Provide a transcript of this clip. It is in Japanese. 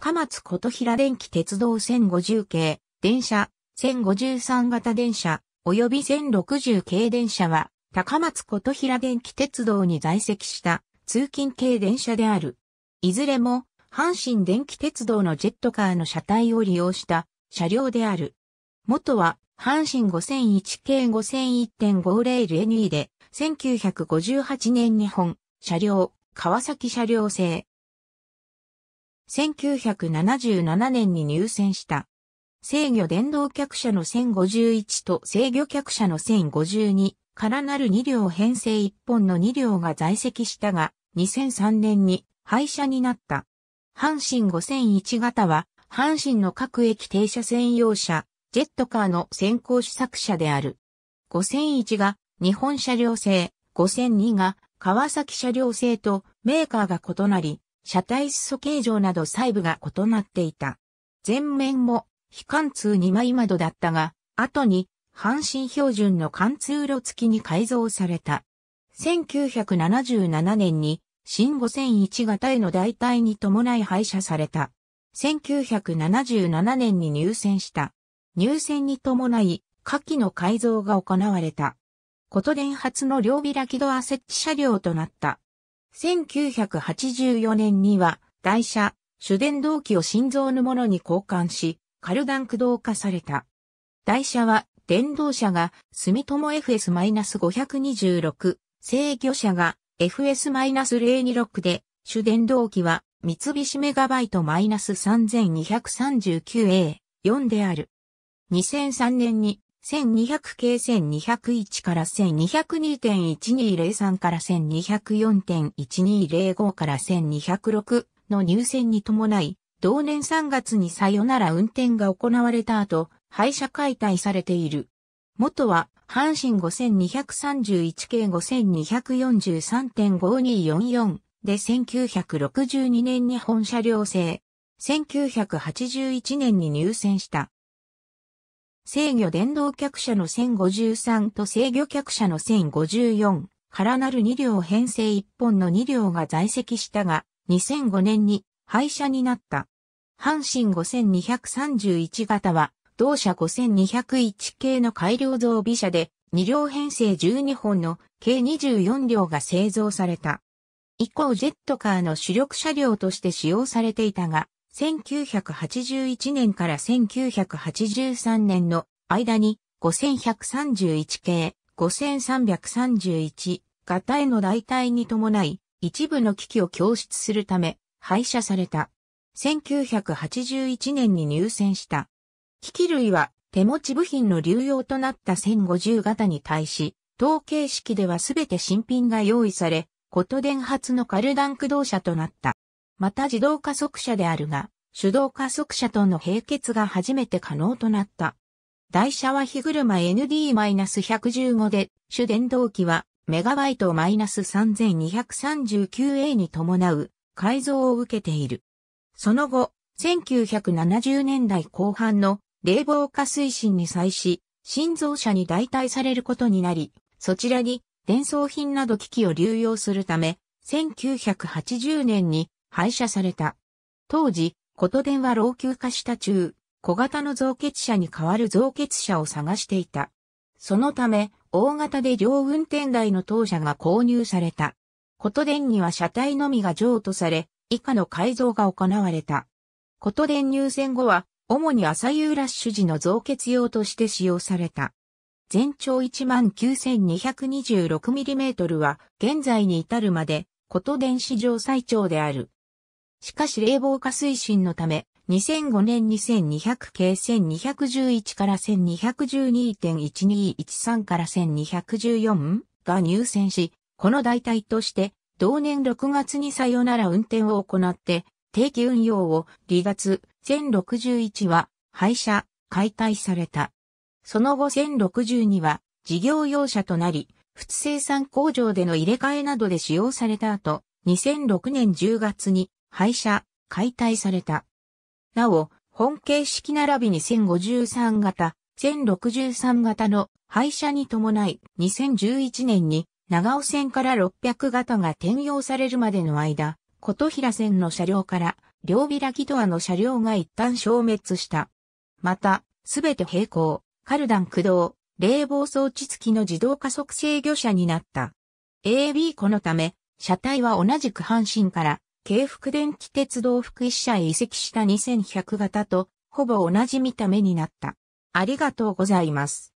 高松琴平電気鉄道1050系、電車、1053型電車、及び1060系電車は、高松琴平電気鉄道に在籍した通勤系電車である。いずれも、阪神電気鉄道のジェットカーの車体を利用した車両である。元は、阪神5001系5001.5 0 n e で、1958年日本、車両、川崎車両製、1977年に入選した。制御電動客車の1051と制御客車の1052からなる2両編成1本の2両が在籍したが、2003年に廃車になった。阪神5001型は、阪神の各駅停車専用車、ジェットカーの先行試作車である。5001が日本車両製、5002が川崎車両製とメーカーが異なり、車体素形状など細部が異なっていた。前面も非貫通2枚窓だったが、後に阪神標準の貫通路付きに改造された。1977年に新5001型への代替に伴い廃車された。1977年に入選した。入選に伴い、下記の改造が行われた。こと電発の両開きドア設置車両となった。1984年には、台車、主電動機を心臓のものに交換し、カルダン駆動化された。台車は、電動車が住友 FS-526、制御車が FS-026 で、主電動機は三菱メガバイト -3239A4 である。2003年に1200系1201から1202.1203から1204.1205から1206の入選に伴い、同年3月にさよなら運転が行われた後、廃車解体されている。元は、阪神5231系5243.5244で1962年に本車両制。1981年に入選した。制御電動客車の1053と制御客車の1054からなる2両編成1本の2両が在籍したが、2005年に廃車になった。阪神5231型は、同社5201系の改良増備車で、2両編成12本の計24両が製造された。以降ジェットカーの主力車両として使用されていたが、1981年から1983年の間に5131系、5331型への代替に伴い、一部の機器を供出するため、廃車された。1981年に入選した。機器類は手持ち部品の流用となった1050型に対し、統計式ではすべて新品が用意され、こと電発のカルダン駆動車となった。また自動加速車であるが、手動加速車との並結が初めて可能となった。台車は火車 ND-115 で、主電動機はメガバイト -3239A に伴う改造を受けている。その後、1970年代後半の冷房化推進に際し、新造車に代替されることになり、そちらに伝送品など機器を流用するため、1980年に廃車された。当時、琴電は老朽化した中、小型の造血車に代わる造血車を探していた。そのため、大型で両運転台の当社が購入された。琴電には車体のみが譲渡され、以下の改造が行われた。琴電入線後は、主に朝夕ラッシュ時の増血用として使用された。全長 19,226mm は現在に至るまで、琴電史上最長である。しかし冷房化推進のため、2005年2200系1211から1212.1213から1214が入選し、この代替として、同年6月にさよなら運転を行って、定期運用を離脱、1061は廃車、解体された。その後1062は事業用車となり、普通生産工場での入れ替えなどで使用された後、2006年10月に廃車、解体された。なお、本形式並びに1053型、1063型の廃車に伴い、2011年に長尾線から600型が転用されるまでの間、琴平線の車両から両開きドアの車両が一旦消滅した。また、すべて平行、カルダン駆動、冷房装置付きの自動加速制御車になった。AB このため、車体は同じく半身から京福電気鉄道福一社へ移籍した2100型と、ほぼ同じ見た目になった。ありがとうございます。